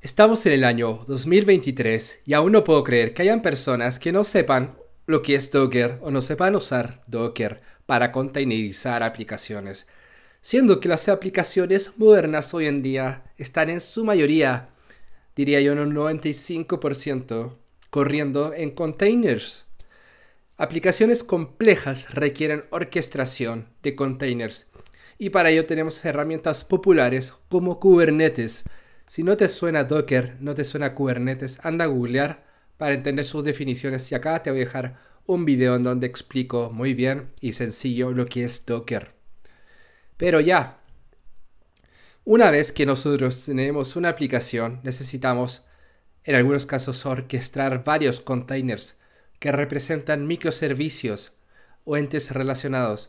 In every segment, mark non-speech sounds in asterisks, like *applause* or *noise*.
Estamos en el año 2023 y aún no puedo creer que hayan personas que no sepan lo que es Docker o no sepan usar Docker para containerizar aplicaciones, siendo que las aplicaciones modernas hoy en día están en su mayoría, diría yo en un 95%, corriendo en containers. Aplicaciones complejas requieren orquestación de containers y para ello tenemos herramientas populares como Kubernetes, si no te suena Docker, no te suena Kubernetes, anda a googlear para entender sus definiciones y acá te voy a dejar un video en donde explico muy bien y sencillo lo que es Docker. Pero ya, una vez que nosotros tenemos una aplicación, necesitamos en algunos casos orquestar varios containers que representan microservicios o entes relacionados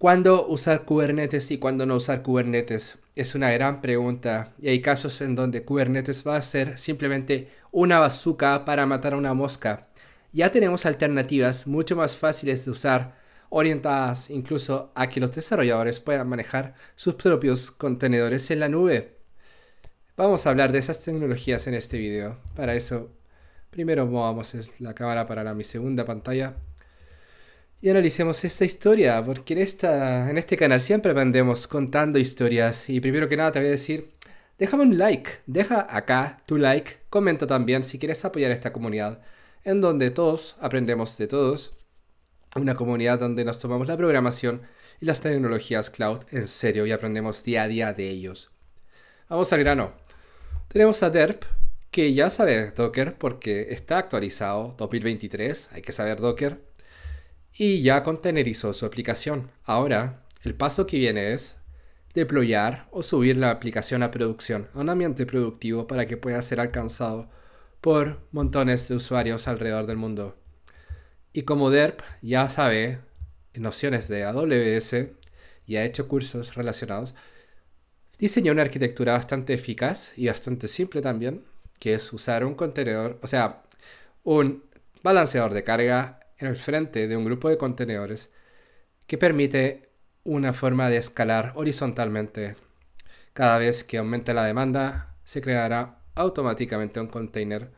¿Cuándo usar Kubernetes y cuándo no usar Kubernetes? Es una gran pregunta y hay casos en donde Kubernetes va a ser simplemente una bazooka para matar a una mosca. Ya tenemos alternativas mucho más fáciles de usar, orientadas incluso a que los desarrolladores puedan manejar sus propios contenedores en la nube. Vamos a hablar de esas tecnologías en este video. Para eso, primero movamos la cámara para mi segunda pantalla y analicemos esta historia, porque en, esta, en este canal siempre aprendemos contando historias. Y primero que nada te voy a decir, déjame un like, deja acá tu like, comenta también si quieres apoyar esta comunidad, en donde todos aprendemos de todos, una comunidad donde nos tomamos la programación y las tecnologías cloud en serio y aprendemos día a día de ellos. Vamos al grano. Tenemos a DERP, que ya sabe Docker porque está actualizado 2023, hay que saber Docker y ya contenerizó su aplicación. Ahora, el paso que viene es deployar o subir la aplicación a producción, a un ambiente productivo para que pueda ser alcanzado por montones de usuarios alrededor del mundo. Y como DERP ya sabe nociones de AWS y ha hecho cursos relacionados, diseñó una arquitectura bastante eficaz y bastante simple también, que es usar un contenedor, o sea, un balanceador de carga en el frente de un grupo de contenedores que permite una forma de escalar horizontalmente. Cada vez que aumente la demanda, se creará automáticamente un container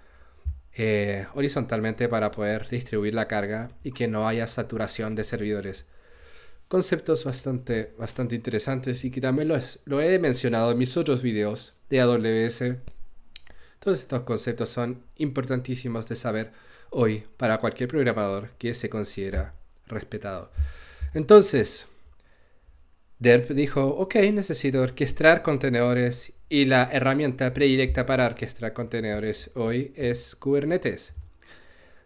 eh, horizontalmente para poder distribuir la carga y que no haya saturación de servidores. Conceptos bastante, bastante interesantes y que también lo he mencionado en mis otros videos de AWS. Todos estos conceptos son importantísimos de saber hoy para cualquier programador que se considera respetado. Entonces, Derp dijo, ok, necesito orquestar contenedores y la herramienta predirecta para orquestar contenedores hoy es Kubernetes.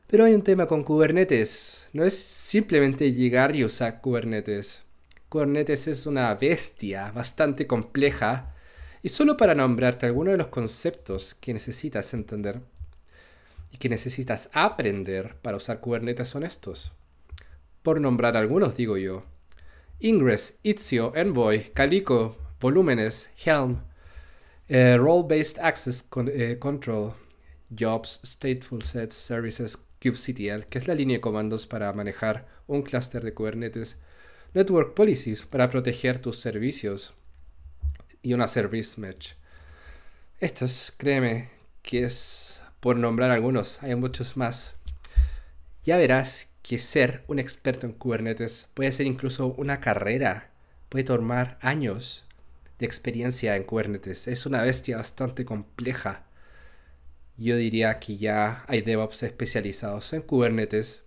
Pero hay un tema con Kubernetes, no es simplemente llegar y usar Kubernetes. Kubernetes es una bestia bastante compleja y solo para nombrarte algunos de los conceptos que necesitas entender y que necesitas aprender para usar Kubernetes son estos. Por nombrar algunos, digo yo. Ingress, Itzio, Envoy, Calico, Volúmenes, Helm, eh, Role-Based Access eh, Control, Jobs, Stateful Sets, Services, kubectl, que es la línea de comandos para manejar un clúster de Kubernetes, Network Policies para proteger tus servicios y una Service Mesh. Estos, créeme, que es por nombrar algunos, hay muchos más. Ya verás que ser un experto en Kubernetes puede ser incluso una carrera, puede tomar años de experiencia en Kubernetes. Es una bestia bastante compleja. Yo diría que ya hay DevOps especializados en Kubernetes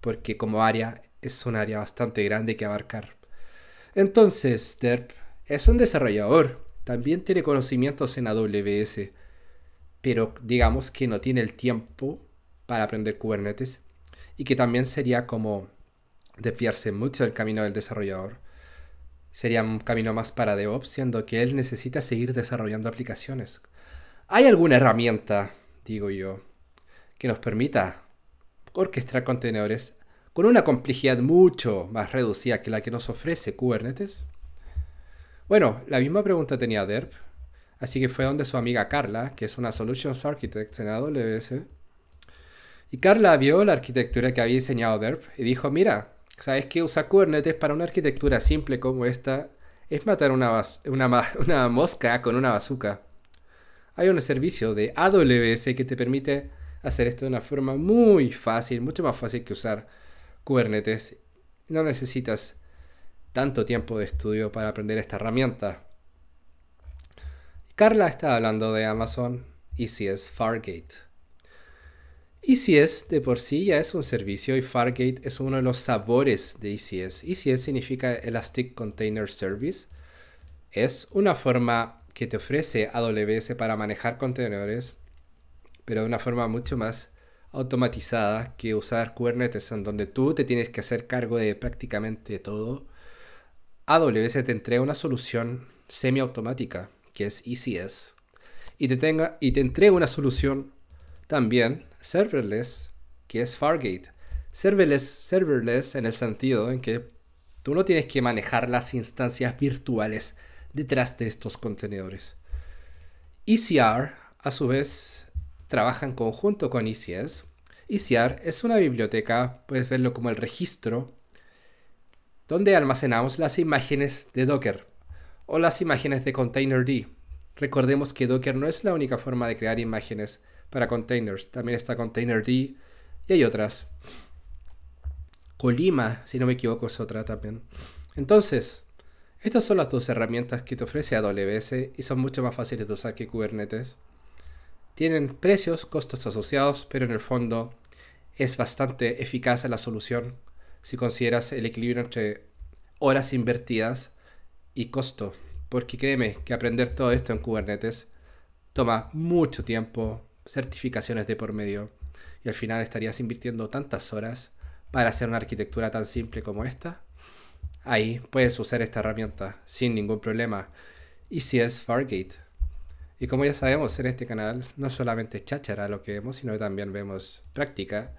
porque como área es un área bastante grande que abarcar. Entonces, DERP es un desarrollador, también tiene conocimientos en AWS pero digamos que no tiene el tiempo para aprender Kubernetes y que también sería como desviarse mucho del camino del desarrollador. Sería un camino más para DevOps, siendo que él necesita seguir desarrollando aplicaciones. ¿Hay alguna herramienta, digo yo, que nos permita orquestar contenedores con una complejidad mucho más reducida que la que nos ofrece Kubernetes? Bueno, la misma pregunta tenía DERP, Así que fue donde su amiga Carla, que es una Solutions Architect en AWS, y Carla vio la arquitectura que había diseñado DERP y dijo, mira, ¿sabes qué? Usar Kubernetes para una arquitectura simple como esta es matar una, *laughs* una mosca con una bazooka. Hay un servicio de AWS que te permite hacer esto de una forma muy fácil, mucho más fácil que usar Kubernetes. No necesitas tanto tiempo de estudio para aprender esta herramienta. Carla está hablando de Amazon y si es Fargate. ECS de por sí ya es un servicio y Fargate es uno de los sabores de ECS. ECS significa Elastic Container Service. Es una forma que te ofrece AWS para manejar contenedores, pero de una forma mucho más automatizada que usar Kubernetes, en donde tú te tienes que hacer cargo de prácticamente todo. AWS te entrega una solución semiautomática que es ECS, y te, tenga, y te entrega una solución también serverless, que es Fargate. Serverless, serverless en el sentido en que tú no tienes que manejar las instancias virtuales detrás de estos contenedores. ECR, a su vez, trabaja en conjunto con ECS. ECR es una biblioteca, puedes verlo como el registro, donde almacenamos las imágenes de Docker o las imágenes de Containerd. Recordemos que Docker no es la única forma de crear imágenes para containers, también está Containerd y hay otras. Colima, si no me equivoco, es otra también. Entonces, estas son las dos herramientas que te ofrece AWS y son mucho más fáciles de usar que Kubernetes. Tienen precios, costos asociados, pero en el fondo es bastante eficaz la solución si consideras el equilibrio entre horas invertidas y costo, porque créeme que aprender todo esto en Kubernetes toma mucho tiempo, certificaciones de por medio, y al final estarías invirtiendo tantas horas para hacer una arquitectura tan simple como esta. Ahí puedes usar esta herramienta sin ningún problema. Y si es Fargate. Y como ya sabemos en este canal, no solamente cháchara lo que vemos, sino que también vemos práctica.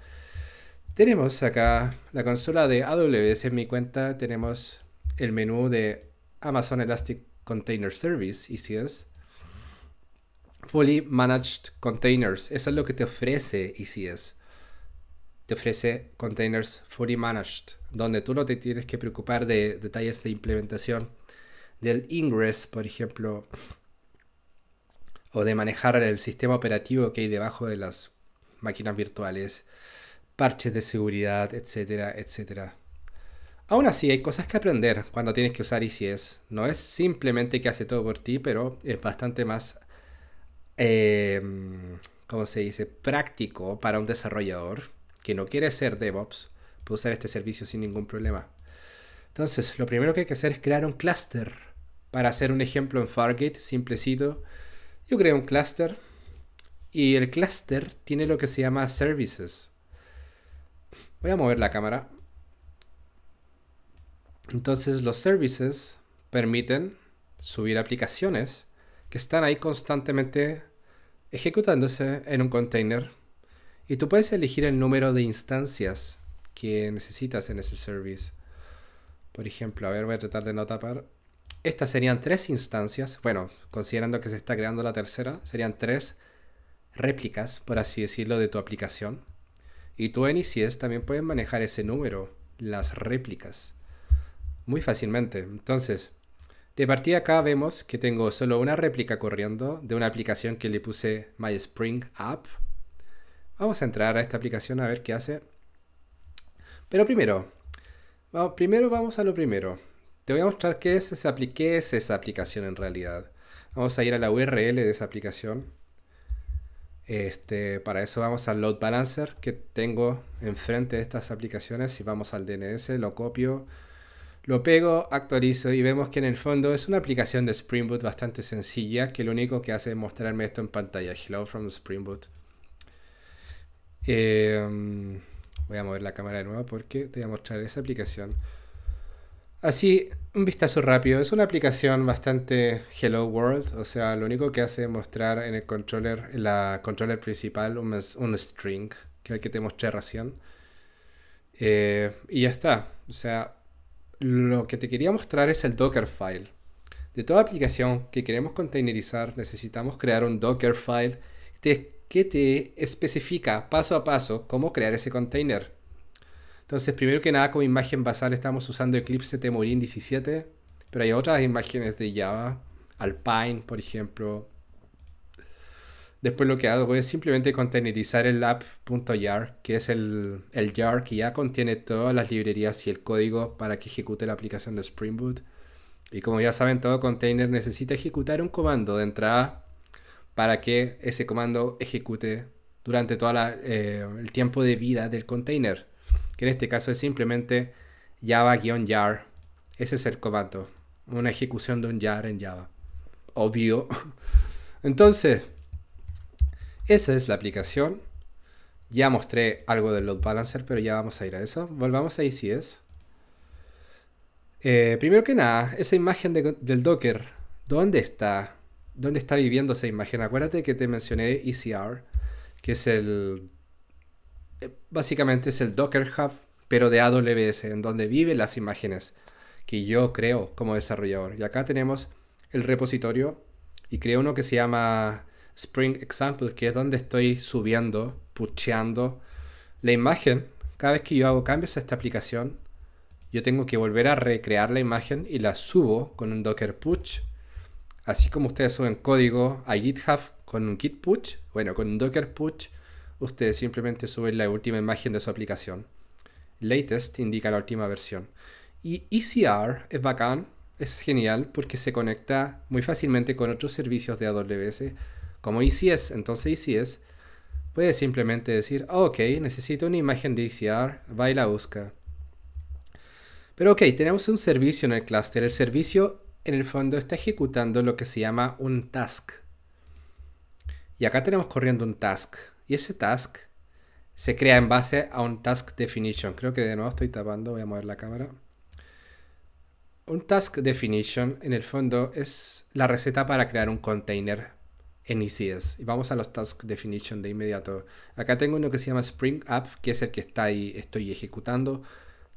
Tenemos acá la consola de AWS en mi cuenta, tenemos el menú de Amazon Elastic Container Service, ECS, Fully Managed Containers. Eso es lo que te ofrece ECS. Te ofrece containers fully managed, donde tú no te tienes que preocupar de detalles de implementación del ingress, por ejemplo, o de manejar el sistema operativo que hay debajo de las máquinas virtuales, parches de seguridad, etcétera, etcétera. Aún así, hay cosas que aprender cuando tienes que usar ICS. No es simplemente que hace todo por ti, pero es bastante más, em, ¿cómo se dice?, práctico para un desarrollador que no quiere ser DevOps, puede usar este servicio sin ningún problema. Entonces, lo primero que hay que hacer es crear un clúster. Para hacer un ejemplo en Fargate, simplecito, yo creo un clúster y el clúster tiene lo que se llama services. Voy a mover la cámara entonces los services permiten subir aplicaciones que están ahí constantemente ejecutándose en un container y tú puedes elegir el número de instancias que necesitas en ese service. Por ejemplo, a ver, voy a tratar de no tapar. Estas serían tres instancias. Bueno, considerando que se está creando la tercera, serían tres réplicas, por así decirlo, de tu aplicación. Y tú en ICS también puedes manejar ese número, las réplicas muy fácilmente. Entonces, de partida acá vemos que tengo solo una réplica corriendo de una aplicación que le puse My App. Vamos a entrar a esta aplicación a ver qué hace. Pero primero, vamos, primero vamos a lo primero. Te voy a mostrar qué es, esa, es esa aplicación en realidad. Vamos a ir a la URL de esa aplicación. Este, para eso vamos al load balancer que tengo enfrente de estas aplicaciones. Si vamos al DNS, lo copio, lo pego, actualizo y vemos que en el fondo es una aplicación de Spring Boot bastante sencilla que lo único que hace es mostrarme esto en pantalla. Hello from Spring Boot. Em, voy a mover la cámara de nuevo porque te voy a mostrar esa aplicación. Así, un vistazo rápido. Es una aplicación bastante Hello World, o sea, lo único que hace es mostrar en el controller, la controller principal, un, un string, que es el que te mostré recién. Eh, y ya está. O sea, lo que te quería mostrar es el Dockerfile. De toda aplicación que queremos containerizar, necesitamos crear un Dockerfile que te especifica paso a paso cómo crear ese container. Entonces, primero que nada, como imagen basal estamos usando Eclipse Temurin 17, pero hay otras imágenes de Java, Alpine, por ejemplo, Después lo que hago es simplemente containerizar el app.jar, que es el, jar que ya contiene todas las librerías y el código para que ejecute la aplicación de Spring Boot. Y como ya saben, todo container necesita ejecutar un comando de entrada para que ese comando ejecute durante todo eh, el tiempo de vida del container. Que en este caso es simplemente java-jar. Ese es el comando. Una ejecución de un jar en Java. Obvio. *laughs* Entonces, esa es la aplicación. Ya mostré algo del load balancer, pero ya vamos a ir a eso. Volvamos a ECS. Eh, primero que nada, esa imagen del Docker, ¿dónde está? ¿Dónde está viviendo esa imagen? Acuérdate que te mencioné ECR, que es el... Eh, básicamente es el Docker Hub, pero de AWS, en donde viven las imágenes que yo creo como desarrollador. Y acá tenemos el repositorio y creo uno que se llama Spring Example, que es donde estoy subiendo, pucheando la imagen. Cada vez que yo hago cambios a esta aplicación, yo tengo que volver a recrear la imagen y la subo con un Docker Push. Así como ustedes suben código a GitHub con un Git Push, bueno, con un Docker Push, ustedes simplemente suben la última imagen de su aplicación. Latest indica la última versión. Y ECR es bacán, es genial porque se conecta muy fácilmente con otros servicios de AWS como ECS. Entonces ECS puede simplemente decir, ah, ok, necesito una imagen de ECR, va y la busca. Pero ok, tenemos un servicio en el clúster. El servicio en el fondo está ejecutando lo que se llama un task. Y acá tenemos corriendo un task. Y ese task se crea en base a un task definition. Creo que de nuevo estoy tapando, voy a mover la cámara. Un task definition en el fondo es la receta para crear un container en Y vamos a los Task Definition de inmediato. Acá tengo uno que se llama Spring App, que es el que está ahí, estoy ejecutando.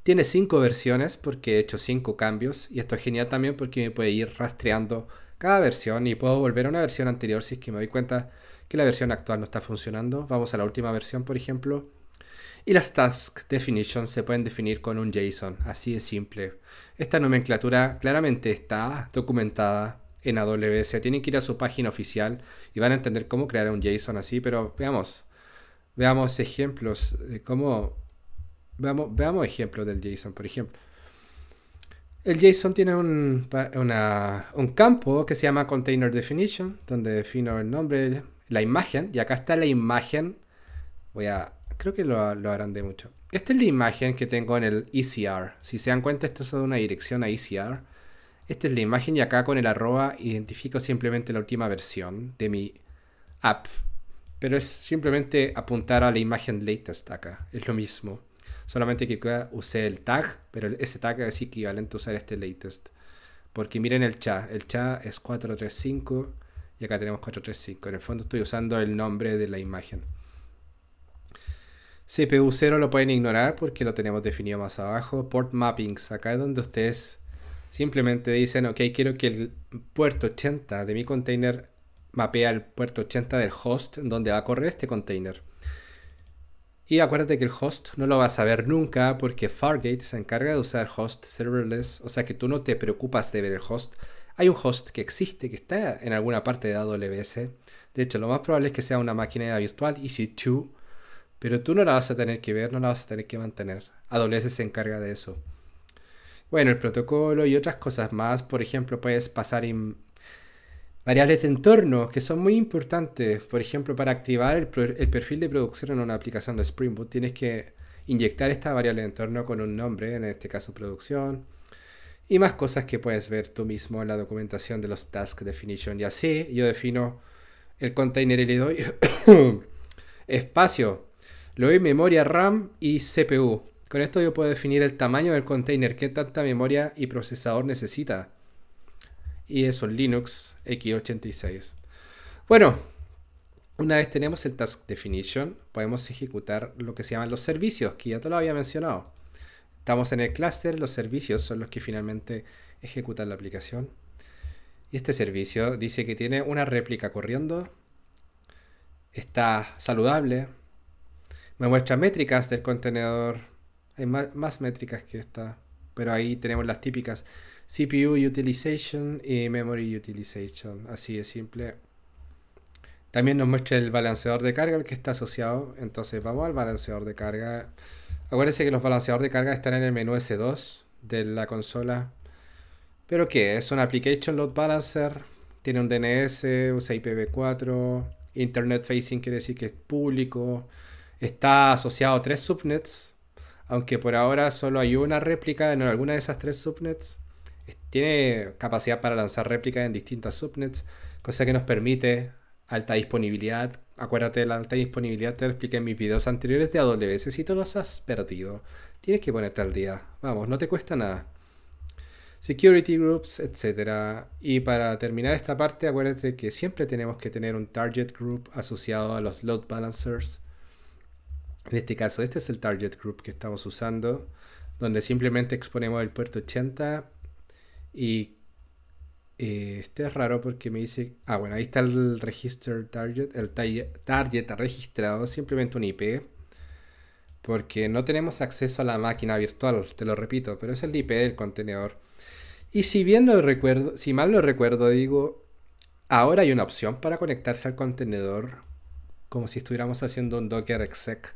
Tiene cinco versiones porque he hecho cinco cambios y esto es genial también porque me puede ir rastreando cada versión y puedo volver a una versión anterior si es que me doy cuenta que la versión actual no está funcionando. Vamos a la última versión, por ejemplo. Y las task definitions se pueden definir con un JSON, así de simple. Esta nomenclatura claramente está documentada en AWS. Tienen que ir a su página oficial y van a entender cómo crear un JSON así, pero veamos, veamos ejemplos de cómo, veamos, veamos ejemplos del JSON, por ejemplo. El JSON tiene un, un campo que se llama Container Definition, donde defino el nombre, la imagen, y acá está la imagen. Voy a, creo que lo, lo agrandé mucho. Esta es la imagen que tengo en el ECR. Si se dan cuenta, esto es una dirección a ECR. Esta es la imagen y acá con el arroba identifico simplemente la última versión de mi app. Pero es simplemente apuntar a la imagen latest acá. Es lo mismo. Solamente que usé el tag, pero ese tag es equivalente a usar este latest. Porque miren el chat. El chat es 435 y acá tenemos 435. En el fondo estoy usando el nombre de la imagen. CPU0 lo pueden ignorar porque lo tenemos definido más abajo. Port mappings, acá es donde ustedes Simplemente dicen, ok, quiero que el puerto 80 de mi container mapea el puerto 80 del host donde va a correr este container. Y acuérdate que el host no lo vas a ver nunca porque Fargate se encarga de usar host serverless, o sea que tú no te preocupas de ver el host. Hay un host que existe, que está en alguna parte de AWS. De hecho, lo más probable es que sea una máquina virtual, EC2, pero tú no la vas a tener que ver, no la vas a tener que mantener. AWS se encarga de eso. Bueno, el protocolo y otras cosas más. Por ejemplo, puedes pasar variables de entorno que son muy importantes. Por ejemplo, para activar el, perfil de producción en una aplicación de Spring Boot tienes que inyectar esta variable de entorno con un nombre, en este caso producción, y más cosas que puedes ver tú mismo en la documentación de los task definition. Y así yo defino el container y le doy *coughs* espacio, le doy memoria RAM y CPU. Con esto yo puedo definir el tamaño del container, qué tanta memoria y procesador necesita. Y eso es Linux x86. Bueno, una vez tenemos el task definition, podemos ejecutar lo que se llaman los servicios, que ya te lo había mencionado. Estamos en el clúster, los servicios son los que finalmente ejecutan la aplicación. Y este servicio dice que tiene una réplica corriendo, está saludable, me muestra métricas del contenedor, hay más, métricas que esta, pero ahí tenemos las típicas. CPU utilization y memory utilization. Así de simple. También nos muestra el balanceador de carga, el que está asociado. Entonces vamos al balanceador de carga. Acuérdense que los balanceadores de carga están en el menú S2 de la consola. ¿Pero qué? Es un Application Load Balancer. Tiene un DNS, usa IPv4. Internet Facing quiere decir que es público. Está asociado a tres subnets aunque por ahora solo hay una réplica en alguna de esas tres subnets. Tiene capacidad para lanzar réplicas en distintas subnets, cosa que nos permite alta disponibilidad. Acuérdate de la alta disponibilidad, te lo expliqué en mis videos anteriores de AWS. Si tú los has perdido, tienes que ponerte al día. Vamos, no te cuesta nada. Security groups, etc. Y para terminar esta parte, acuérdate que siempre tenemos que tener un target group asociado a los load balancers en este caso, este es el target group que estamos usando, donde simplemente exponemos el puerto 80 y eh, este es raro porque me dice, ah bueno, ahí está el register target, el target registrado, simplemente un IP, porque no tenemos acceso a la máquina virtual, te lo repito, pero es el IP del contenedor. Y si bien lo recuerdo, si mal lo recuerdo, digo, ahora hay una opción para conectarse al contenedor como si estuviéramos haciendo un Docker exec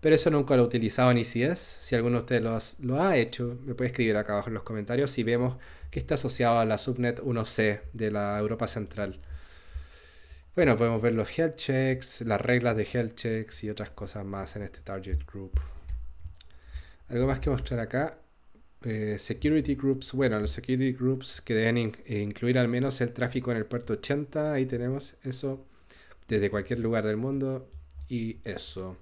pero eso nunca lo he utilizado si es, Si alguno de ustedes lo, ha hecho, me puede escribir acá abajo en los comentarios si vemos que está asociado a la subnet 1C de la Europa Central. Bueno, podemos ver los health checks, las reglas de health checks y otras cosas más en este target group. Algo más que mostrar acá. Eh, security groups, bueno, los security groups que deben eh, incluir al menos el tráfico en el puerto 80, ahí tenemos eso, desde cualquier lugar del mundo y eso.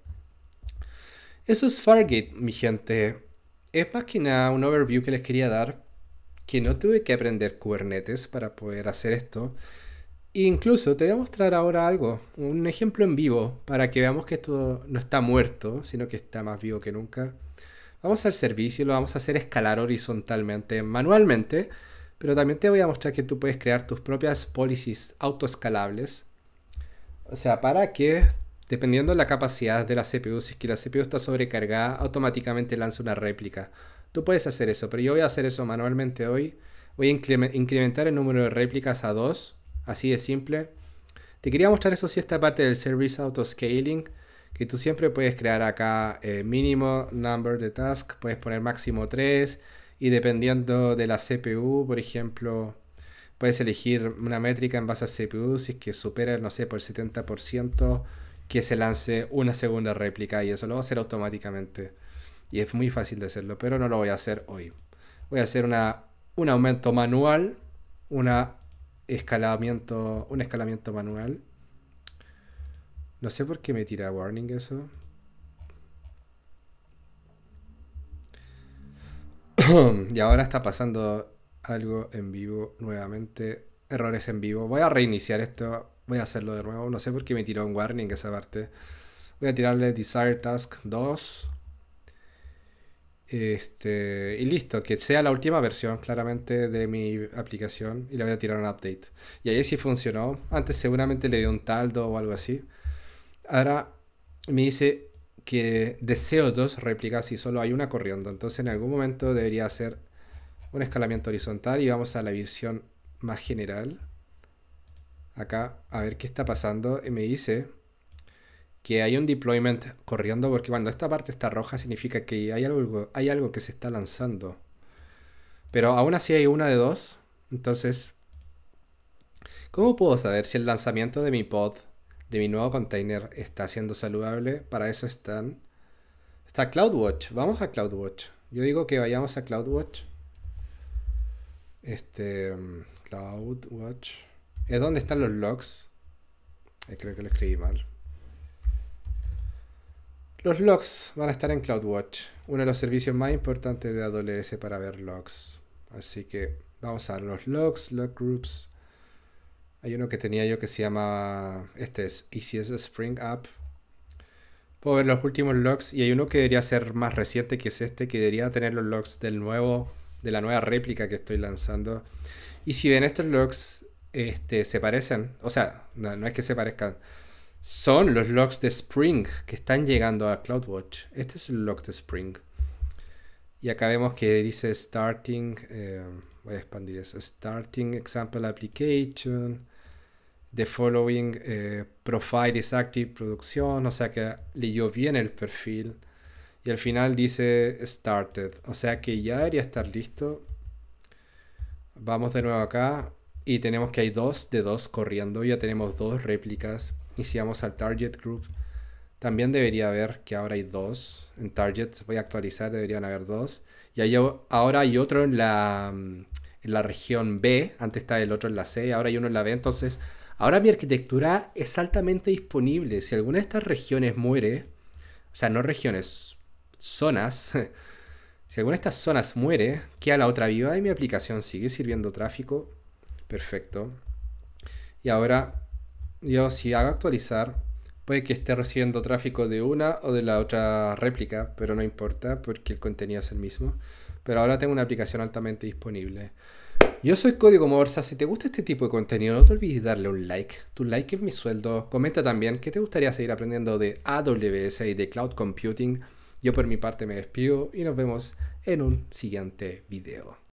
Eso es Fargate, mi gente. Es más que nada un overview que les quería dar, que no tuve que aprender Kubernetes para poder hacer esto. E incluso te voy a mostrar ahora algo, un ejemplo en vivo, para que veamos que esto no está muerto, sino que está más vivo que nunca. Vamos al servicio, y lo vamos a hacer escalar horizontalmente, manualmente, pero también te voy a mostrar que tú puedes crear tus propias policies autoescalables. O sea, para que Dependiendo de la capacidad de la CPU, si es que la CPU está sobrecargada, automáticamente lanza una réplica. Tú puedes hacer eso, pero yo voy a hacer eso manualmente hoy. Voy a incrementar el número de réplicas a dos así de simple. Te quería mostrar eso sí esta parte del Service scaling que tú siempre puedes crear acá eh, mínimo number de task, puedes poner máximo 3 y dependiendo de la CPU, por ejemplo, puedes elegir una métrica en base a CPU, si es que supera, no sé, por el 70%, que se lance una segunda réplica y eso lo va a hacer automáticamente. Y es muy fácil de hacerlo, pero no lo voy a hacer hoy. Voy a hacer un aumento manual, escalamiento, un escalamiento manual. No sé por qué me tira warning eso. *clears throat* y ahora está pasando algo en vivo nuevamente. Errores en vivo. Voy a reiniciar esto Voy a hacerlo de nuevo. No sé por qué me tiró un warning esa parte. Voy a tirarle Desire Task 2. Este, y listo, que sea la última versión claramente de mi aplicación y le voy a tirar un update. Y ahí sí funcionó. Antes seguramente le dio un taldo o algo así. Ahora me dice que deseo dos réplicas y solo hay una corriendo. Entonces en algún momento debería hacer un escalamiento horizontal y vamos a la versión más general acá a ver qué está pasando y me dice que hay un deployment corriendo porque cuando esta parte está roja significa que hay algo, hay algo que se está lanzando. Pero aún así hay una de dos. Entonces, ¿cómo puedo saber si el lanzamiento de mi pod, de mi nuevo container, está siendo saludable? Para eso están... Está CloudWatch. Vamos a CloudWatch. Yo digo que vayamos a CloudWatch. Este... Mm, CloudWatch. ¿Es dónde están los logs? Eh, creo que lo escribí mal. Los logs van a estar en CloudWatch, uno de los servicios más importantes de AWS para ver logs. Así que vamos a ver los logs, log groups. Hay uno que tenía yo que se llama, este es ECS Spring App. Puedo ver los últimos logs y hay uno que debería ser más reciente que es este, que debería tener los logs del nuevo, de la nueva réplica que estoy lanzando. Y si ven estos logs, este, se parecen, o sea, no, es que se parezcan, son los logs de Spring que están llegando a CloudWatch. Este es el log de Spring. Y acá vemos que dice starting, eh, voy a expandir eso, starting example application, the following eh, profile is active, producción, o sea que leyó bien el perfil. Y al final dice started, o sea que ya debería estar listo. Vamos de nuevo acá, y tenemos que hay dos de dos corriendo, ya tenemos dos réplicas. Y si vamos al target group, también debería haber que ahora hay dos en target. Voy a actualizar, deberían haber dos. Y ahora hay otro en la, mm, en la región B, antes estaba el otro en la C, ahora hay uno en la B. Entonces, ahora mi arquitectura es altamente disponible. Si alguna de estas regiones muere, o sea, no regiones, zonas, *laughs* si alguna de estas zonas muere, queda la otra viva y mi aplicación sigue sirviendo tráfico Perfecto. Y ahora yo si hago actualizar, puede que esté recibiendo tráfico de una o de la otra réplica, pero no importa porque el contenido es el mismo. Pero ahora tengo una aplicación altamente disponible. Yo soy Código Morsa, si te gusta este tipo de contenido no te olvides darle un like, tu like es mi sueldo, comenta también que te gustaría seguir aprendiendo de AWS y de Cloud Computing. Yo por mi parte me despido y nos vemos en un siguiente video.